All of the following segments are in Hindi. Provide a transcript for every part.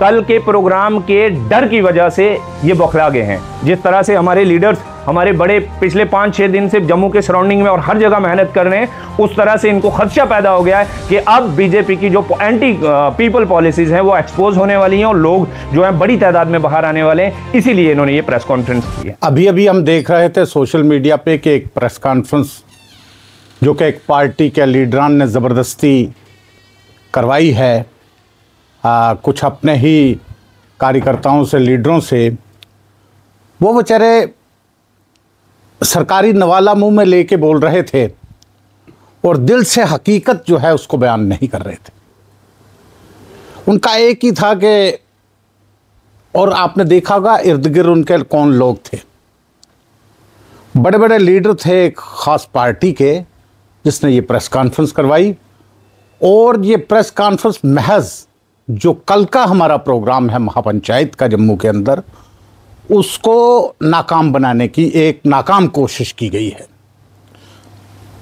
कल के प्रोग्राम के डर की वजह से ये बौखला गए हैं जिस तरह से हमारे लीडर्स हमारे बड़े पिछले पाँच छः दिन से जम्मू के सराउंडिंग में और हर जगह मेहनत कर रहे हैं उस तरह से इनको खदशा पैदा हो गया है कि अब बीजेपी की जो एंटी पीपल पॉलिसीज़ हैं वो एक्सपोज होने वाली हैं और लोग जो हैं बड़ी तादाद में बाहर आने वाले हैं इसीलिए इन्होंने ये प्रेस कॉन्फ्रेंस की है अभी अभी हम देख रहे थे सोशल मीडिया पर कि एक प्रेस कॉन्फ्रेंस जो कि एक पार्टी के लीडरान ने ज़बरदस्ती करवाई है आ, कुछ अपने ही कार्यकर्ताओं से लीडरों से वो बेचारे सरकारी नवाला मुंह में लेके बोल रहे थे और दिल से हकीकत जो है उसको बयान नहीं कर रहे थे उनका एक ही था कि और आपने देखा होगा इर्द गिर्द उनके कौन लोग थे बड़े बड़े लीडर थे एक ख़ास पार्टी के जिसने ये प्रेस कॉन्फ्रेंस करवाई और ये प्रेस कॉन्फ्रेंस महज जो कल का हमारा प्रोग्राम है महापंचायत का जम्मू के अंदर उसको नाकाम बनाने की एक नाकाम कोशिश की गई है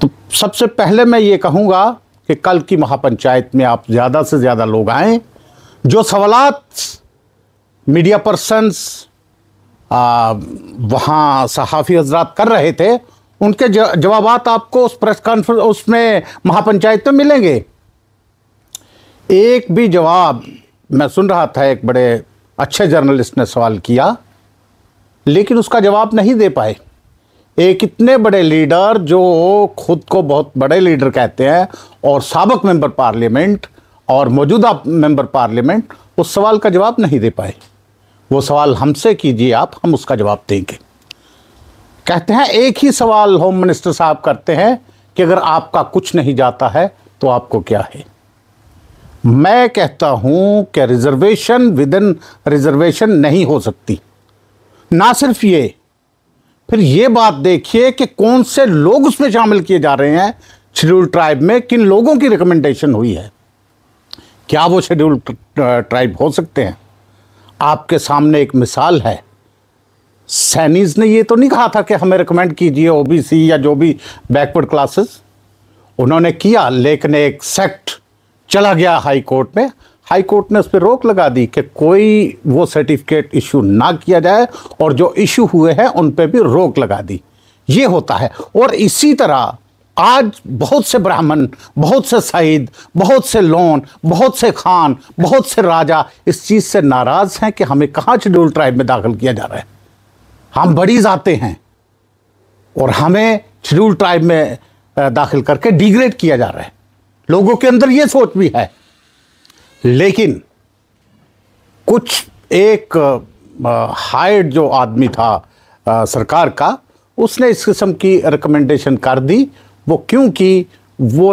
तो सबसे पहले मैं ये कहूँगा कि कल की महापंचायत में आप ज़्यादा से ज़्यादा लोग आएँ जो सवालत मीडिया पर्सनस वहाँ सहाफ़ी हजरात कर रहे थे उनके जवाब आपको उस प्रेस कॉन्फ्रेंस उसमें महापंचायत में मिलेंगे एक भी जवाब मैं सुन रहा था एक बड़े अच्छे जर्नलिस्ट ने सवाल किया लेकिन उसका जवाब नहीं दे पाए एक इतने बड़े लीडर जो खुद को बहुत बड़े लीडर कहते हैं और सबक मेंबर पार्लियामेंट और मौजूदा मेंबर पार्लियामेंट उस सवाल का जवाब नहीं दे पाए वो सवाल हमसे कीजिए आप हम उसका जवाब देंगे कहते हैं एक ही सवाल होम मिनिस्टर साहब करते हैं कि अगर आपका कुछ नहीं जाता है तो आपको क्या है मैं कहता हूं कि रिजर्वेशन विद इन रिजर्वेशन नहीं हो सकती ना सिर्फ ये फिर ये बात देखिए कि कौन से लोग उसमें शामिल किए जा रहे हैं शेड्यूल ट्राइब में किन लोगों की रिकमेंडेशन हुई है क्या वो शेड्यूल ट्राइब हो सकते हैं आपके सामने एक मिसाल है सैनीज ने ये तो नहीं कहा था कि हमें रिकमेंड कीजिए ओबीसी या जो भी बैकवर्ड क्लासेस उन्होंने किया लेकिन एक सेक्ट चला गया हाई कोर्ट में हाई कोर्ट ने उस पर रोक लगा दी कि कोई वो सर्टिफिकेट इशू ना किया जाए और जो इशू हुए हैं उन पर भी रोक लगा दी ये होता है और इसी तरह आज बहुत से ब्राह्मण बहुत से सईद बहुत से लोन बहुत से खान बहुत से राजा इस चीज़ से नाराज़ हैं कि हमें कहाँ शेड्यूल ट्राइब में दाखिल किया जा रहा है हम बड़ी जाते हैं और हमें शेड्यूल ट्राइब में दाखिल करके डिग्रेड किया जा रहा है लोगों के अंदर ये सोच भी है लेकिन कुछ एक हाइड जो आदमी था आ, सरकार का उसने इस किस्म की रिकमेंडेशन कर दी वो क्योंकि वो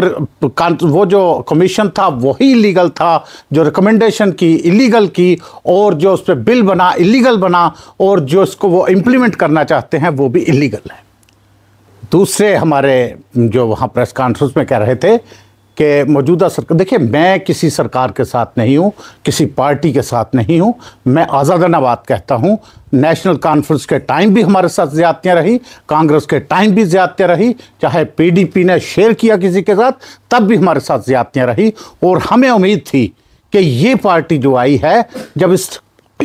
वो जो कमीशन था वही इलीगल था जो रिकमेंडेशन की इलीगल की और जो उस पर बिल बना इलीगल बना और जो इसको वो इम्प्लीमेंट करना चाहते हैं वो भी इलीगल है दूसरे हमारे जो वहाँ प्रेस कॉन्फ्रेंस में कह रहे थे कि मौजूदा सरकार देखिए मैं किसी सरकार के साथ नहीं हूँ किसी पार्टी के साथ नहीं हूँ मैं आज़ादाना बात कहता हूँ नेशनल कॉन्फ्रेंस के टाइम भी हमारे साथ ज़्यादतियाँ रही कांग्रेस के टाइम भी ज़्यादतियाँ रही चाहे पीडीपी ने शेयर किया किसी के साथ तब भी हमारे साथ ज़्यादतियाँ रही और हमें उम्मीद थी कि ये पार्टी जो आई है जब इस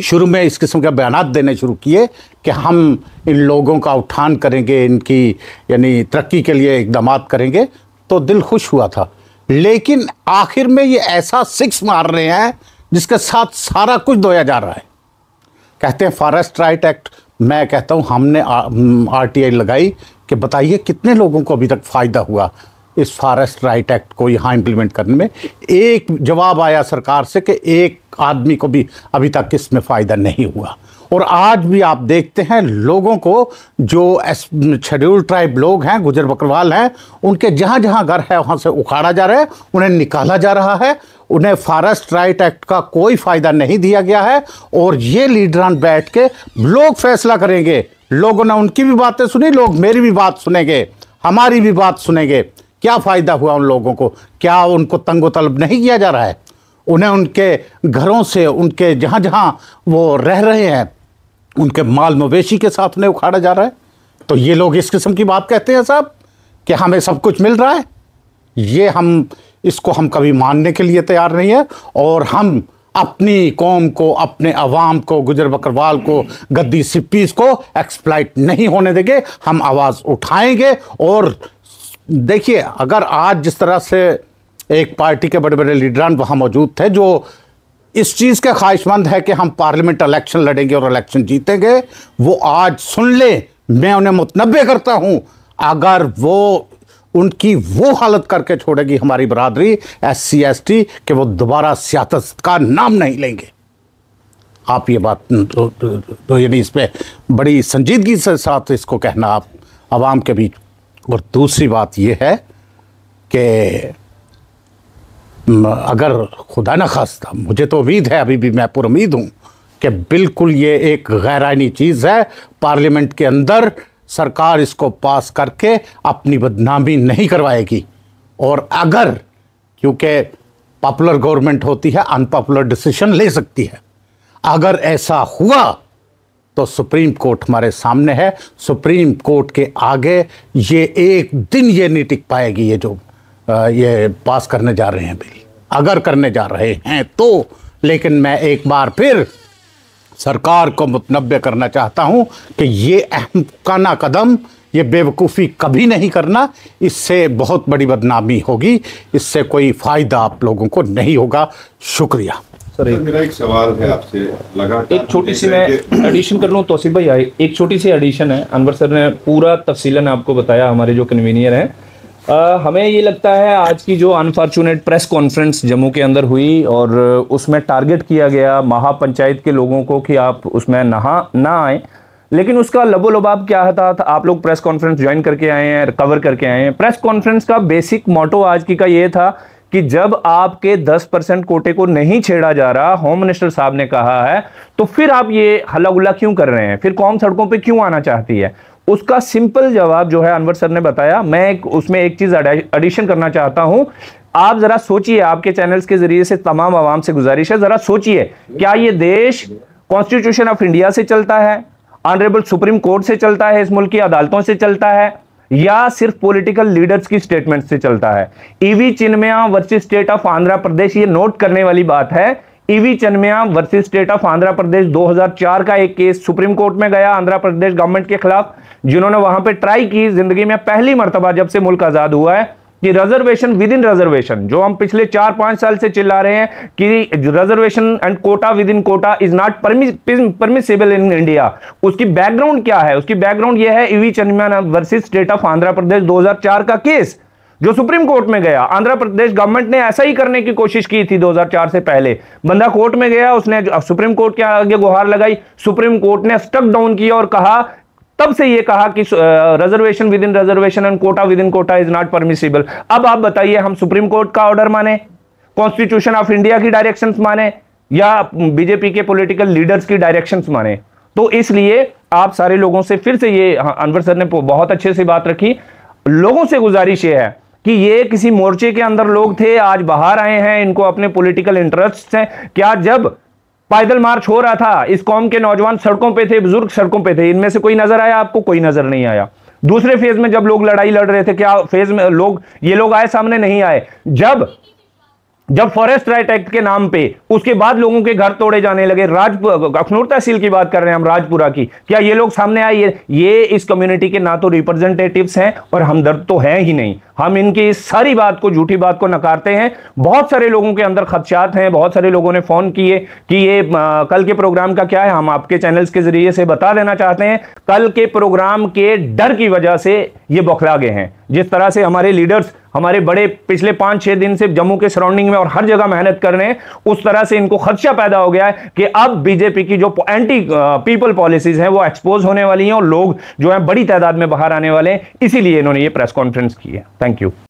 शुरू में इस किस्म के बयान देने शुरू किए कि हम इन लोगों का उठान करेंगे इनकी यानी तरक्की के लिए इकदाम करेंगे तो दिल खुश हुआ था लेकिन आखिर में ये ऐसा सिक्स मार रहे हैं जिसके साथ सारा कुछ धोया जा रहा है कहते हैं फॉरेस्ट राइट एक्ट मैं कहता हूं हमने हम्म, आरटीआई लगाई कि बताइए कितने लोगों को अभी तक फ़ायदा हुआ इस फॉरेस्ट राइट एक्ट को यहाँ इम्प्लीमेंट करने में एक जवाब आया सरकार से कि एक आदमी को भी अभी तक इसमें फ़ायदा नहीं हुआ और आज भी आप देखते हैं लोगों को जो शेड्यूल ट्राइब लोग हैं गुजर बकरवाल हैं उनके जहाँ जहाँ घर है वहाँ से उखाड़ा जा रहा है उन्हें निकाला जा रहा है उन्हें फॉरेस्ट राइट एक्ट का कोई फ़ायदा नहीं दिया गया है और ये लीडरान बैठ के लोग फैसला करेंगे लोगों ने उनकी भी बातें सुनी लोग मेरी भी बात सुनेंगे हमारी भी बात सुनेंगे क्या फ़ायदा हुआ उन लोगों को क्या उनको तंगो तलब नहीं किया जा रहा है उन्हें उनके घरों से उनके जहाँ जहाँ वो रह रहे हैं उनके माल मवेशी के साथ में उखाड़ा जा रहा है तो ये लोग इस किस्म की बात कहते हैं साहब कि हमें सब कुछ मिल रहा है ये हम इसको हम कभी मानने के लिए तैयार नहीं है और हम अपनी कौम को अपने अवाम को गुजर बकरवाल को गद्दी सिप्पीस को एक्सप्लाइट नहीं होने देंगे हम आवाज़ उठाएंगे और देखिए अगर आज जिस तरह से एक पार्टी के बड़े बड़े लीडरान वहाँ मौजूद थे जो इस चीज़ के ख्वाहिशमंद है कि हम पार्लियामेंट इलेक्शन लड़ेंगे और इलेक्शन जीतेंगे वो आज सुन लें मैं उन्हें मुतनबे करता हूँ अगर वो उनकी वो हालत करके छोड़ेगी हमारी बरादरी एस सी एस टी कि वो दोबारा सियासत का नाम नहीं लेंगे आप ये बात तो, तो, तो यानी इस पर बड़ी संजीदगी से साथ इसको कहना आप आवाम के बीच और दूसरी बात यह है कि अगर खुदा न खास्ता मुझे तो उम्मीद है अभी भी मैं पुरुद हूँ कि बिल्कुल ये एक गैरानी चीज़ है पार्लियामेंट के अंदर सरकार इसको पास करके अपनी बदनामी नहीं करवाएगी और अगर क्योंकि पॉपुलर गवर्नमेंट होती है अनपॉपुलर डिसीजन ले सकती है अगर ऐसा हुआ तो सुप्रीम कोर्ट हमारे सामने है सुप्रीम कोर्ट के आगे ये एक दिन ये नहीं टिक पाएगी ये जो ये पास करने जा रहे हैं बिल अगर करने जा रहे हैं तो लेकिन मैं एक बार फिर सरकार को मुतनबे करना चाहता हूं कि ये अहमकाना कदम ये बेवकूफ़ी कभी नहीं करना इससे बहुत बड़ी बदनामी होगी इससे कोई फ़ायदा आप लोगों को नहीं होगा शुक्रिया सर एक मेरा एक सवाल है आपसे लगा एक छोटी सी मैं एडिशन कर लूँ तोसिफ भाई एक छोटी सी एडिशन है अनवर सर ने पूरा तफसीला आपको बताया हमारे जो कन्वीनियर हैं आ, हमें ये लगता है आज की जो अनफॉर्चुनेट प्रेस कॉन्फ्रेंस जम्मू के अंदर हुई और उसमें टारगेट किया गया महापंचायत के लोगों को कि आप उसमें नहा ना आए लेकिन उसका लबोलबाब क्या था, था आप लोग प्रेस कॉन्फ्रेंस ज्वाइन करके आए हैं कवर करके आए हैं प्रेस कॉन्फ्रेंस का बेसिक मोटो आज की का ये था कि जब आपके 10 परसेंट कोटे को नहीं छेड़ा जा रहा होम मिनिस्टर साहब ने कहा है तो फिर आप ये हल्ला क्यों कर रहे हैं फिर कौम सड़कों पे क्यों आना चाहती है उसका सिंपल जवाब जो है अनवर सर ने बताया मैं एक उसमें एक चीज़ एडिशन करना चाहता हूं आप ज़रा सोचिए आपके चैनल्स के ज़रिए से तमाम आवाम से गुजारिश है ज़रा सोचिए क्या ये देश कॉन्स्टिट्यूशन ऑफ इंडिया से चलता है ऑनरेबल सुप्रीम कोर्ट से चलता है इस मुल्क की अदालतों से चलता है या सिर्फ पॉलिटिकल लीडर्स की स्टेटमेंट से चलता है E V Chinnaiah versus state of Andhra Pradesh ये नोट करने वाली बात है E V Chinnaiah versus state of Andhra Pradesh 2004 का एक केस सुप्रीम कोर्ट में गया आंध्र प्रदेश गवर्नमेंट के खिलाफ जिन्होंने वहां पे ट्राई की जिंदगी में पहली मरतबा जब से मुल्क आजाद हुआ है कि रिजर्वेशन विद इन रिजर्वेशन जो हम पिछले चार पांच साल से चिल्ला रहे हैं कि reservation and quota within quota is not permissible in India उसकी बैकग्राउंड क्या है उसकी बैकग्राउंड यह है E V Chinnaiah versus state of Andhra Pradesh दो का केस जो सुप्रीम कोर्ट में गया आंध्र प्रदेश गवर्नमेंट ने ऐसा ही करने की कोशिश की थी 2004 से पहले बंदा कोर्ट में गया उसने सुप्रीम कोर्ट के आगे गुहार लगाई सुप्रीम कोर्ट ने स्टक डाउन किया और कहा तब से यह कहा कि reservation within reservation and quota within quota is not permissible अब आप बताइए हम सुप्रीम कोर्ट का ऑर्डर माने कॉन्स्टिट्यूशन ऑफ इंडिया की डायरेक्शन माने या बीजेपी के पोलिटिकल लीडर्स की डायरेक्शन माने तो इसलिए आप सारे लोगों से फिर से ये अनवर हाँ, सर ने बहुत अच्छे से बात रखी लोगों से गुजारिश यह है कि ये किसी मोर्चे के अंदर लोग थे आज बाहर आए हैं इनको अपने पॉलिटिकल इंटरेस्ट हैं क्या जब पैदल मार्च हो रहा था इस कौम के नौजवान सड़कों पे थे बुजुर्ग सड़कों पे थे इनमें से कोई नजर आया आपको कोई नजर नहीं आया दूसरे फेज में जब लोग लड़ाई लड़ रहे थे क्या फेज में लोग ये लोग आए सामने नहीं आए जब जब फॉरेस्ट राइट एक्ट के नाम पे उसके बाद लोगों के घर तोड़े जाने लगे राज अखनूर तहसील की बात कर रहे हैं हम राजपुरा की क्या ये लोग सामने आए ये, ये इस कम्युनिटी के ना तो रिप्रेजेंटेटिव्स हैं और हमदर्द तो हैं ही नहीं हम इनकी इस सारी बात को झूठी बात को नकारते हैं बहुत सारे लोगों के अंदर खदशात हैं बहुत सारे लोगों ने फ़ोन किए कि ये आ, कल के प्रोग्राम का क्या है हम आपके चैनल्स के ज़रिए से बता देना चाहते हैं कल के प्रोग्राम के डर की वजह से ये बौखला गए हैं जिस तरह से हमारे लीडर्स हमारे बड़े पिछले पांच छह दिन से जम्मू के सराउंडिंग में और हर जगह मेहनत कर रहे हैं उस तरह से इनको खदशा पैदा हो गया है कि अब बीजेपी की जो एंटी पीपल पॉलिसीज हैं वो एक्सपोज होने वाली हैं और लोग जो है बड़ी तादाद में बाहर आने वाले हैं इसीलिए इन्होंने ये प्रेस कॉन्फ्रेंस की है थैंक यू